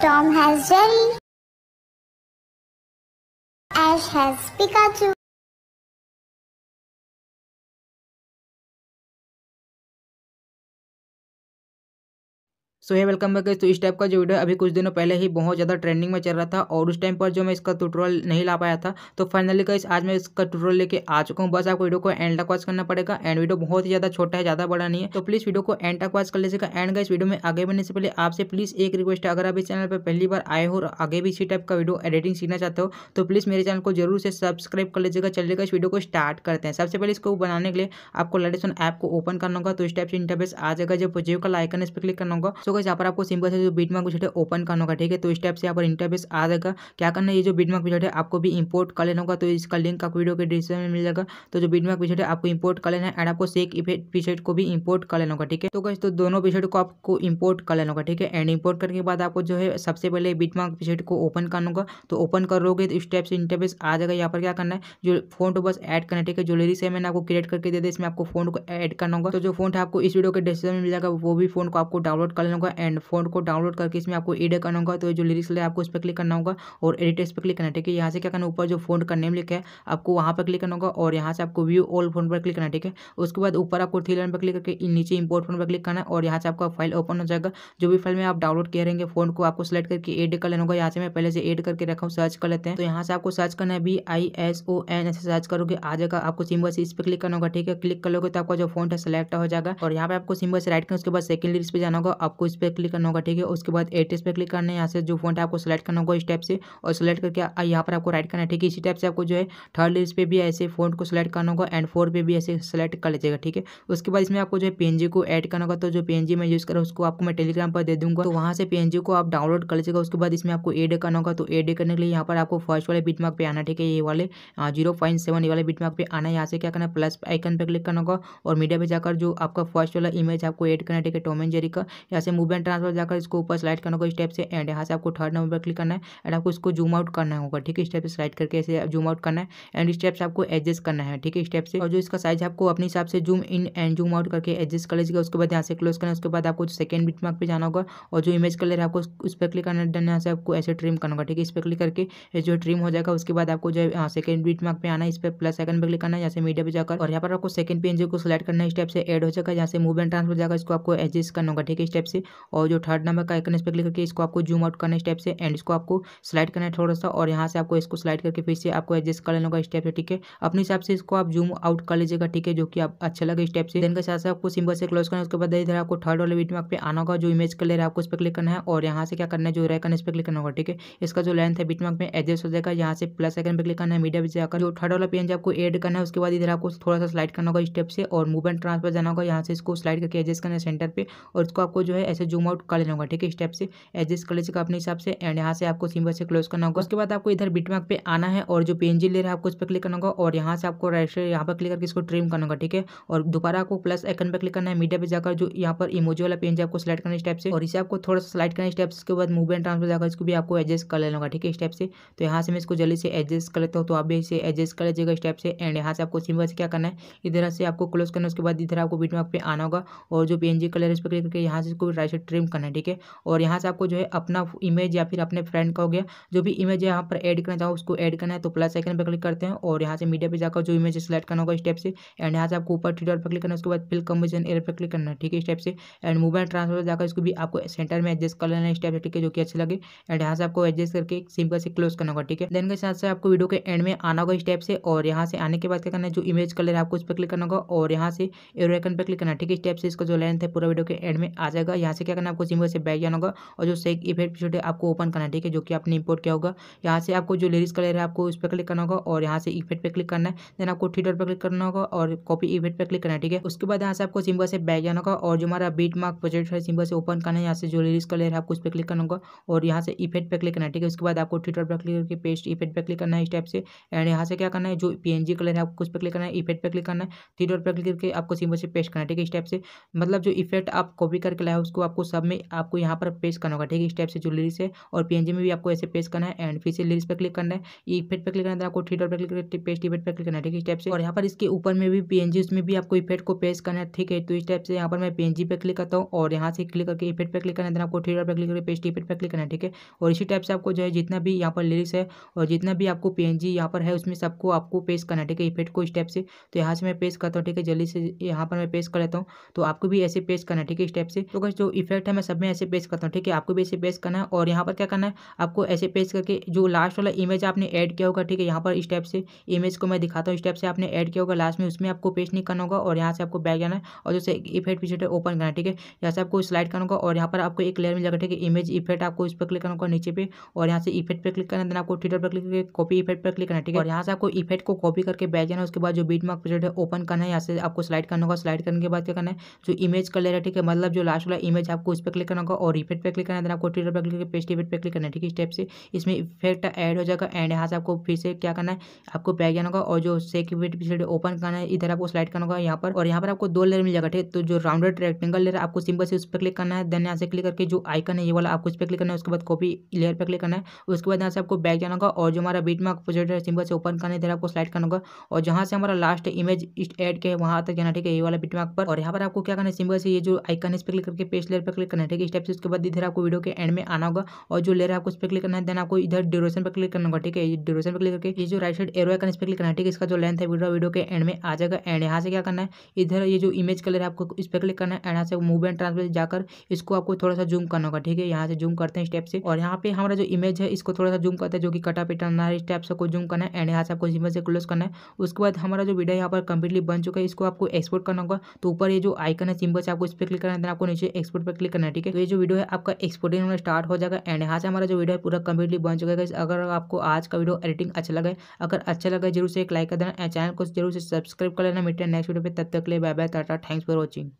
Tom has Jerry. Ash has Pikachu. सो है welcome back तो इस टाइप का जो वीडियो अभी कुछ दिनों पहले ही बहुत ज़्यादा ट्रेंडिंग में चल रहा था और उस टाइम पर जो मैं इसका ट्यूटोरियल नहीं ला पाया था तो फाइनली कैसे आज मैं इसका ट्यूटोरियल लेके आ चुका हूँ बस आपको वीडियो को एंड तक वॉच करना पड़ेगा एंड वीडियो बहुत ही ज़्यादा छोटा है ज़्यादा बड़ा नहीं है तो प्लीज़ वीडियो को एंड तक वॉच कर लीजिएगा एंड का इस वीडियो में आगे बढ़ने से पहले आपसे प्लीज़ एक रिक्वेस्ट है अगर आप इस चैनल पर पहली बार आए हो और आगे भी इसी टाइप का वीडियो एडिटिंग सीखना चाहते हो तो प्लीज़ मेरे चैनल को जरूर से सब्सक्राइब कर लीजिएगा चलिएगा इस वीडियो को स्टार्ट करते हैं सबसे पहले इसको बनाने के लिए आपको लेटेस्ट ऐप को ओपन करना होगा तो इस टाइप से इंटरफेस आ जाएगा जब जीव का आइकन इस पर क्लिक करना होगा होगा यहाँ पर आपको सिंपल से जो बीट मार्क विजेट है ओपन करना होगा ठीक है तो इस टाइप से यहाँ पर इंटरफेस आ जाएगा क्या करना है ये जो बीट मार्क विजेट है आपको भी इंपोर्ट कर लेना होगा तो इसका लिंक आपको वीडियो के डिस्क्रिप्शन में मिल जाएगा तो जो बीट मार्क विजेट है आपको इंपोर्ट कर लेना है एंड आपको सेक इफेक्ट विजेट को भी इंपोर्ट कर लेना होगा ठीक है तो कैसे तो दोनों विजेट को आपको इंपोर्ट कर लेना होगा ठीक है एंड इंपोर्ट करने के बाद आपको जो है सबसे पहले बीट मार्क विजेट को ओपन करना होगा तो ओपन करोगे तो इस टाइप से इंटरफेस आ जाएगा यहाँ पर क्या करना है जो फोन टू बस एड करना ठीक है ज्वेलरी से मैंने आपको क्रिएट करके दे दे इसमें आपको फोन को एड करना होगा तो जो फोन है आपको इस वीडियो के डिस्क्रिप्शन में मिल जाएगा वो भी फोन को आपको डाउनलोड कर लेना होगा एंड फोन को डाउनलोड करके इसमें आपको एडिट करना होगा तो जो लिरिक्स लगे आपको इस पर क्लिक करना होगा और एडिट इस पर क्लिक करना है ठीक है यहाँ से क्या करना ऊपर जो फोन का नेम लिखा है आपको वहाँ पर क्लिक करना होगा और यहाँ से आपको व्यू ऑल फोन पर क्लिक करना है ठीक है उसके बाद ऊपर आपको थ्री लाइन पर क्लिक करके नीचे इंपोर्ट फोन पर क्लिक करना है और यहाँ से आपका फाइल ओपन हो जाएगा जो भी फाइल में आप डाउनलोड किए रहेंगे फोन को आपको सेलेक्ट करके एड कर लेना होगा यहाँ से मैं पहले से एड करके रखा हूँ सर्च कर लेते हैं तो यहाँ से आपको सर्च करना है B I S O N ऐसे सर्च करोगे आ जाएगा आपको सिम्बल से इस पर क्लिक करना होगा ठीक है क्लिक कर लोगे तो आपका जो फोन है सेलेक्ट हो जाएगा और यहाँ पे आपको सिम्बल से राइट करना उसके बाद सेकंड लिस्ट पे जाना होगा आपको इस इस पर क्लिक करना होगा ठीक है उसके बाद एड्रेस पर क्लिक करना है यहाँ से जो फोन है आपको सेलेक्ट करना होगा इस टाइप से और सेलेक्ट करके यहाँ पर आपको राइट करना है ठीक है इसी टाइप से आपको जो है थर्ड लिस्ट पे भी ऐसे फोन को सेलेक्ट करना होगा एंड फोर पे भी ऐसे सेलेक्ट कर लीजिएगा ठीक है उसके बाद इसमें आपको जो है पी को ऐड करना होगा तो जो पी मैं यूज़ कर उसको आपको मैं टेलीग्राम पर दे दूँगा तो वहाँ से पी को आप डाउनलोड कर लीजिएगा उसके बाद इसमें आपको एड करना होगा तो एड करने के लिए यहाँ पर आपको फर्स्ट वाले बीट पे आना ठीक है ये वाले जीरो ये वाले बीट पे आना है यहाँ से क्या करना प्लस आइकन पर क्लिक करना होगा और मीडिया पर जाकर जो आपका फर्स्ट वाला इमेज आपको एड करना है ठीक है टॉम एंड जेरी का यहाँ से मूव एंड ट्रांसफर जाकर इसको ऊपर स्लाइड करना होगा स्टेप से एंड यहाँ से आपको थर्ड नंबर पर क्लिक करना है एंड आपको इसको जूम आउट करना होगा ठीक है स्टेप से स्लाइड करके ऐसे जूम आउट करना है एंड स्टेप से आपको एडजस्ट करना है ठीक है स्टेप से और जो इसका साइज आपको अपने हिसाब से zoom in and zoom out करके एडजस्ट कर लीजिएगा उसके बाद यहाँ से क्लोज करना है उसके बाद आपको सेकंड बिट मार्क पर जाना होगा और जो इमेज कलर है आपको उस पर क्लिक करना है यहाँ से आपको ऐसे ट्रिम करना होगा ठीक है इस पर क्लिक करके जो ट्रिम हो जाएगा उसके बाद आपको जो है सेकंड बिट मार्क पर आना है इस पर प्लस सेकंड पर क्लिक करना है यहाँ से मीडिया पर जाकर और यहाँ पर आपको सेकंड पेन को सिलेक्ट करना है स्टेप से एड हो जाएगा यहाँ से मूव एंड ट्रांसफर जाकर इसको आपको एडजस्ट करना होगा ठीक है स्टेप से और जो थर्ड नंबर का आइकन इस पर क्लिक करके इसको आपको जूम आउट करना स्टेप से एंड इसको आपको स्लाइड करना है थोड़ा सा और यहाँ से आपको इसको स्लाइड करके फिर से आपको एडजस्ट कर लेना होगा स्टेप से ठीक है अपने हिसाब से इसको आप जूम आउट कर लीजिएगा ठीक है जो कि आप अच्छा लगे स्टेप से देन के साथ आपको सिंबल से क्लोज करना है उसके बाद इधर आपको थर्ड वाले वीडियो मार्क आना होगा जो इमेज कलर है आपको इस पर क्लिक करना है और यहाँ से क्या करना है जो रेकन इस पर क्लिक करना होगा ठीक है इसका जो लेंथ है बीटमार्क में एडजस्ट हो जाएगा यहाँ से प्लस सेकंड पे क्लिक करना है मीडिया पे जाकर जो थर्ड वाला पेज आपको एड करना है उसके बाद इधर आपको थोड़ा सा स्लाइड करना होगा स्टेप से और मूवमेंट ट्रांसफर जाना होगा यहाँ से इसको स्लाइड करके एडजस्ट करना है सेंटर पे और इसको आपको जो है ऐसे जूम आउट कर लेना होगा ठीक है स्टेप से एडजस्ट कर लीजिएगा अपने हिसाब से एंड यहाँ से आपको सिंबल से क्लोज करना होगा उसके बाद आपको इधर बिटमार्क पे आना है और जो पेंजिल ले रहा है आपको उस पर क्लिक करना होगा और यहाँ से आपको राइट यहाँ पर क्लिक करके इसको ट्रिम करना होगा ठीक है और दोबारा आपको प्लस आइकन पर क्लिक करना है मीडिया पर जाकर जो यहाँ पर इमोजी वाला पेंज आपको सिलेक्ट करना स्टेप से और इसे आपको थोड़ा सा सिलेक्ट करना स्टेप के बाद मूवमेंट ट्रांसफर जाकर इसको भी आपको एडजस्ट कर लेना होगा ठीक है स्टेप से तो यहाँ से मैं इसको जल्दी से एडजस्ट कर लेता हूँ तो आप भी इसे एडजस्ट कर लीजिएगा स्टेप से एंड यहाँ से आपको सिंबल से क्या करना है इधर से आपको क्लोज करना उसके बाद इधर आपको बिटमार्क पे आना होगा और जो पी कलर है इस पर क्लिक करके यहाँ से इसको इसे ट्रिम करना है ठीक है और यहाँ से आपको जो है अपना इमेज या फिर अपने फ्रेंड का हो गया जो भी इमेज है यहाँ पर ऐड करना चाहो उसको ऐड करना है तो प्लस आइकन पर क्लिक करते हैं और यहाँ से मीडिया पर जाकर जो इमेज सेलेक्ट करना होगा स्टेप से एंड यहाँ से आपको ऊपर ट्विटर पर क्लिक करना है उसके बाद फिल कम्बिनेशन एयर पर क्लिक करना है ठीक है स्टेप से एंड मोबाइल ट्रांसफर जाकर इसको भी आपको सेंटर में एडजस्ट कर लेना है स्टेप से ठीक है जो कि अच्छे लगे एंड यहाँ से आपको एडजस्ट करके सिंपल से क्लोज करना होगा ठीक है देन के साथ से आपको वीडियो के एंड में आना होगा स्टेप से और यहाँ से आने के बाद क्या करना है जो इमेज कलर है आपको उस पर क्लिक करना होगा और यहाँ से एरो आइकन पर क्लिक करना है ठीक है स्टेप से इसका जो लेंथ है पूरा वीडियो के एंड में आ जाएगा यहाँ से क्या करना है आपको सिंबल से बैक जाना होगा और जो सेक इफेक्ट एपिसोड आपको ओपन करना है ठीक है जो कि आपने इंपोर्ट किया होगा यहाँ से आपको जो लेडीज कलर है आपको उस पर क्लिक करना होगा और यहाँ से इफेक्ट पर क्लिक करना है देन आपको थीटर पर क्लिक करना होगा और कॉपी इफेक्ट पर क्लिक करना है ठीक है उसके बाद यहाँ से आपको सिंबल से बैक जाना होगा और जो हमारा बीट मार्क प्रोजेक्ट है सिंबल से ओपन करना है यहाँ से जो लेडीज कलर है आपको उस पर क्लिक करना होगा और यहाँ से इफेक्ट पर क्लिक करना है ठीक है उसके बाद आपको ट्विटर पर क्लिक करके पेस्ट इफेक्ट पर क्लिक करना है इस टाइप से एंड यहाँ से क्या करना है जो पीएनजी कलर है आपको उस पर क्लिक करना है इफेक्ट पर क्लिक करना है थीटर पर क्लिक करके आपको सिंबल से पेस्ट करना है ठीक है इस टाइप से मतलब जो इफेक्ट आप कॉपी करके लाए उसको आपको सब में आपको यहाँ पर पेश करना होगा ठीक है इस टाइप से जो लिरिक्स है और पी में भी आपको ऐसे पेश करना है एंड फिर से लिरिक्स पर क्लिक करना है इफेक्ट पर क्लिक करना है आपको थ्री डॉट पर क्लिक पेस्ट इफेक्ट पर क्लिक करना है ठीक है इस टाइप से और यहाँ पर इसके ऊपर में भी पीएनजी उसमें भी आपको इफेक्ट को पेश करना है ठीक है तो इस टाइप से यहाँ पर मैं पी पे क्लिक करता हूँ और यहाँ से क्लिक करके इफेक्ट पर क्लिक करना है आपको थ्री डॉट पर क्लिक करके पेस्ट इफेक्ट पर क्लिक करना है ठीक है और इसी टाइप से आपको जो है जितना भी यहाँ पर लिरिक्स है और जितना भी आपको पी यहाँ पर है उसमें सबको आपको पेश करना है ठीक है इफेक्ट को इस टाइप से तो यहाँ से मैं पेश करता हूँ ठीक है जल्दी से यहाँ पर मैं पेश कर लेता हूँ तो आपको भी ऐसे पेश करना है ठीक है इस टाइप से तो जो इफेक्ट है मैं सब में ऐसे पेश करता हूँ ठीक है आपको भी ऐसे पेश करना है और यहाँ पर क्या करना है आपको ऐसे पेश करके जो लास्ट वाला इमेज आपने ऐड किया होगा ठीक है यहाँ पर स्टेप से इमेज को मैं दिखाता हूँ स्टेप से आपने ऐड किया होगा लास्ट में उसमें आपको पेश नहीं करना होगा और यहाँ से आपको बैक जाना है और जैसे इफेक्ट पीछे ओपन करना है ठीक है यहाँ से आपको स्लाइड करना होगा और यहाँ पर आपको एक लेयर मिल जाएगा ठीक है इमेज इफेक्ट आपको इस पर क्लिक करना होगा नीचे पे और यहाँ से इफेक्ट पर क्लिक करना देना आपको ट्विटर पर क्लिक करके कॉपी इफेक्ट पर क्लिक करना ठीक है और यहाँ से आपको इफेक्ट को कॉपी करके बैठ जाना उसके बाद जो बीट मार्क पीछे है ओपन करना है यहाँ से आपको स्लाइड करना होगा स्लाइड करने के बाद क्या करना है जो इमेज कलर है ठीक है मतलब जो लास्ट वाला इमेज है आपको इस पर क्लिक करना होगा और इफेक्ट पर क्लिक करना है आपको ट्विटर पर क्लिक करके पेस्ट इफेक्ट पर क्लिक करना है ठीक है स्टेप से इसमें इफेक्ट ऐड हो जाएगा एंड यहाँ से आपको फिर से क्या करना है आपको पैक जाना होगा और जो सेक इफेक्ट पिछले ओपन करना है इधर आपको स्लाइड करना होगा यहाँ पर और यहाँ पर आपको दो लेयर मिल जाएगा ठीक है तो जो राउंडेड रेक्टेंगल लेयर आपको सिंपल से उस पर क्लिक करना है देन यहाँ से क्लिक करके जो आइकन है ये वाला आपको उस पर क्लिक करना है उसके बाद कॉपी लेयर पर क्लिक करना है उसके बाद यहाँ से आपको बैक जाना होगा और जो हमारा बीट में आपको सिंपल से ओपन करना है इधर आपको स्लाइड करना होगा और जहाँ से हमारा लास्ट इमेज एड के वहाँ तक जाना ठीक है ये वाला बीट मार्क पर और यहाँ पर आपको क्या करना है सिंपल से ये जो आइकन है इस पर क्लिक करके पेस्ट लेयर पर क्लिक करना है ठीक है स्टेप से उसके बाद इधर आपको वीडियो के एंड में आना होगा और जो लेयर है आपको उस पर क्लिक करना है देन आपको इधर ड्यूरेशन पर क्लिक करना होगा ठीक है ड्यूरेशन पर क्लिक करके ये जो राइट साइड एरो है इस पर क्लिक करना है ठीक है इसका जो लेंथ है वीडियो वीडियो के एंड में आ जाएगा एंड यहाँ से क्या करना है इधर ये जो इमेज कलर है आपको इस पर क्लिक करना है एंड यहाँ से मूव एंड ट्रांसफर जाकर इसको आपको थोड़ा सा जूम करना होगा ठीक है यहाँ से जूम करते हैं स्टेप से और यहाँ पे हमारा जो इमेज है इसको थोड़ा सा जूम करते हैं जो कि कटा पिटाना है स्टेप से को जूम करना है एंड यहाँ से आपको इमेज से क्लोज करना है उसके बाद हमारा जो वीडियो यहाँ पर कंप्लीटली बन चुका है इसको आपको एक्सपोर्ट करना होगा तो ऊपर ये जो आइकन है सिंबल से आपको इस पर क्लिक करना है आपको नीचे एक्सपोर्ट पर क्लिक करना है ठीक है तो ये जो वीडियो है आपका एक्सपोर्टिंग होना स्टार्ट हो जाएगा एंड यहाँ से हमारा जो वीडियो है पूरा कंप्लीटली बन चुका है अगर आपको आज का वीडियो एडिटिंग अच्छा लगे अगर अच्छा लगे जरूर से एक लाइक कर देना चैनल को जरूर से सब्सक्राइब कर लेना मिलते हैं नेक्स्ट वीडियो पर तब तक ले बाय बाय टाटा थैंक्स फॉर वॉचिंग